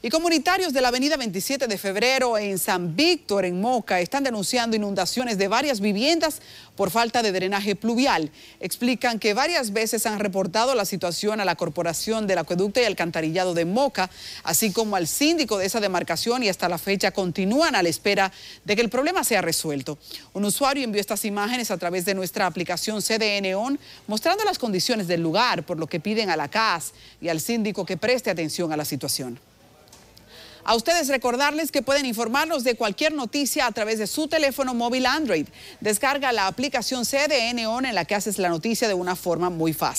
Y comunitarios de la avenida 27 de febrero en San Víctor, en Moca, están denunciando inundaciones de varias viviendas por falta de drenaje pluvial. Explican que varias veces han reportado la situación a la Corporación del Acueducto y Alcantarillado de Moca, así como al síndico de esa demarcación y hasta la fecha continúan a la espera de que el problema sea resuelto. Un usuario envió estas imágenes a través de nuestra aplicación CDN ON mostrando las condiciones del lugar, por lo que piden a la CAS y al síndico que preste atención a la situación. A ustedes recordarles que pueden informarnos de cualquier noticia a través de su teléfono móvil Android. Descarga la aplicación CDN en la que haces la noticia de una forma muy fácil.